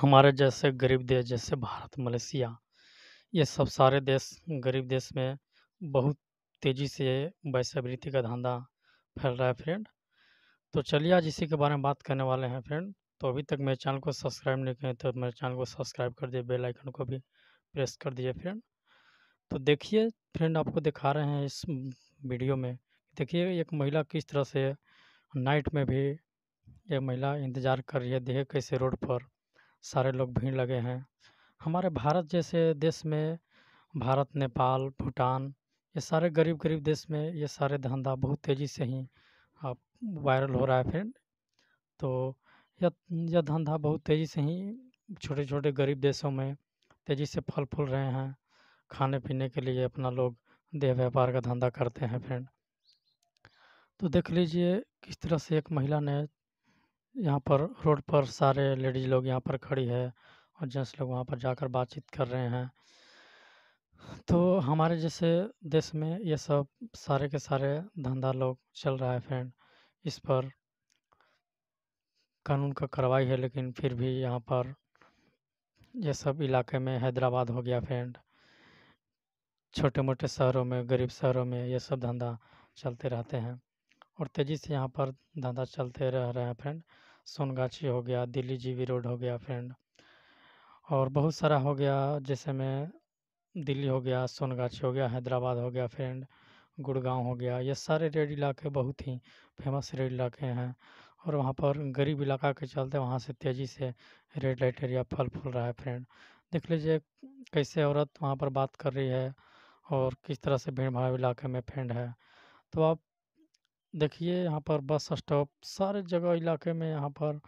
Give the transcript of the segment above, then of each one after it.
हमारे जैसे गरीब देश जैसे भारत मलेशिया ये सब सारे देश गरीब देश में बहुत तेज़ी से वैश्यवृत्ति का धंधा फैल रहा है फ्रेंड तो चलिए आज इसी के बारे में बात करने वाले हैं फ्रेंड तो अभी तक मेरे चैनल को सब्सक्राइब नहीं करें तो मेरे चैनल को सब्सक्राइब कर दिए बेल आइकन को भी प्रेस कर दिए फ्रेंड तो देखिए फ्रेंड आपको दिखा रहे हैं इस वीडियो में देखिए एक महिला किस तरह से नाइट में भी ये महिला इंतज़ार कर रही है देखिए कैसे रोड पर सारे लोग भीड़ लगे हैं हमारे भारत जैसे देश में भारत नेपाल भूटान ये सारे गरीब गरीब देश में ये सारे धंधा बहुत तेज़ी से ही अब वायरल हो रहा है फ्रेंड तो यह यह धंधा बहुत तेज़ी से ही छोटे छोटे गरीब देशों में तेज़ी से फल फूल रहे हैं खाने पीने के लिए अपना लोग देह व्यापार का धंधा करते हैं फ्रेंड तो देख लीजिए किस तरह से एक महिला ने यहाँ पर रोड पर सारे लेडीज लोग यहाँ पर खड़ी है और जेंट्स लोग वहाँ पर जाकर बातचीत कर रहे हैं तो हमारे जैसे देश में ये सब सारे के सारे धंधा लोग चल रहा है फ्रेंड इस पर कानून का कार्रवाई है लेकिन फिर भी यहाँ पर ये सब इलाके में हैदराबाद हो गया फ्रेंड छोटे मोटे शहरों में गरीब शहरों में ये सब धंधा चलते रहते हैं और तेज़ी से यहाँ पर धंधा चलते रह रहे हैं फ्रेंड सोनगाछी हो गया दिल्ली जी रोड हो गया फ्रेंड और बहुत सारा हो गया जैसे में दिल्ली हो गया सोनगाछी हो गया हैदराबाद हो गया फ्रेंड गुड़गांव हो गया ये सारे रेड इलाके बहुत ही फेमस रेड इलाके हैं और वहाँ पर गरीब इलाका के चलते वहाँ से तेज़ी से रेड लाइट एरिया फल फूल रहा है फ्रेंड देख लीजिए कैसे औरत वहाँ पर बात कर रही है और किस तरह से भीड़ भाड़ इलाके में फ्रेंड है तो आप देखिए यहाँ पर बस स्टॉप सारे जगह इलाके में यहाँ पर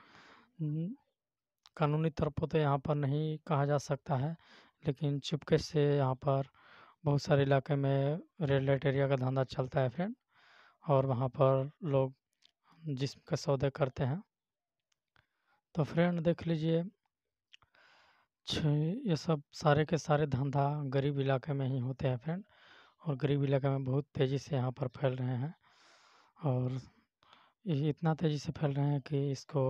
कानूनी तरफ तो यहाँ पर नहीं कहा जा सकता है लेकिन चुपके से यहाँ पर बहुत सारे इलाके में रेड लाइट एरिया का धंधा चलता है फ्रेंड और वहाँ पर लोग जिसम का सौदे करते हैं तो फ्रेंड देख लीजिए ये सब सारे के सारे धंधा गरीब इलाके में ही होते हैं फ्रेंड और गरीब इलाके में बहुत तेज़ी से यहाँ पर फैल रहे हैं और ये इतना तेज़ी से फैल रहे हैं कि इसको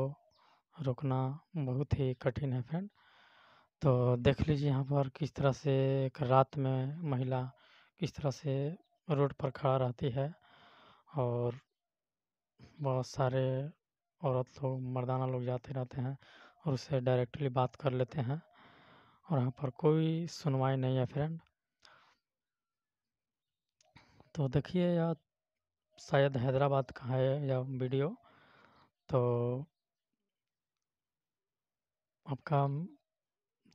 रोकना बहुत ही कठिन है फ्रेंड तो देख लीजिए यहाँ पर किस तरह से एक रात में महिला किस तरह से रोड पर खड़ा रहती है और बहुत सारे औरत लोग मर्दाना लोग जाते रहते हैं और उससे डायरेक्टली बात कर लेते हैं और यहाँ पर कोई सुनवाई नहीं है फ्रेंड तो देखिए यह शायद हैदराबाद का है या वीडियो तो आपका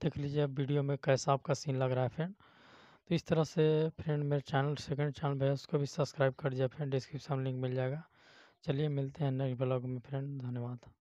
देख लीजिए वीडियो में कैसा आपका सीन लग रहा है फ्रेंड तो इस तरह से फ्रेंड मेरे चैनल सेकंड चैनल है उसको भी सब्सक्राइब कर दिया फ्रेंड डिस्क्रिप्शन लिंक मिल जाएगा चलिए मिलते हैं नेक्स्ट ब्लॉग में फ्रेंड धन्यवाद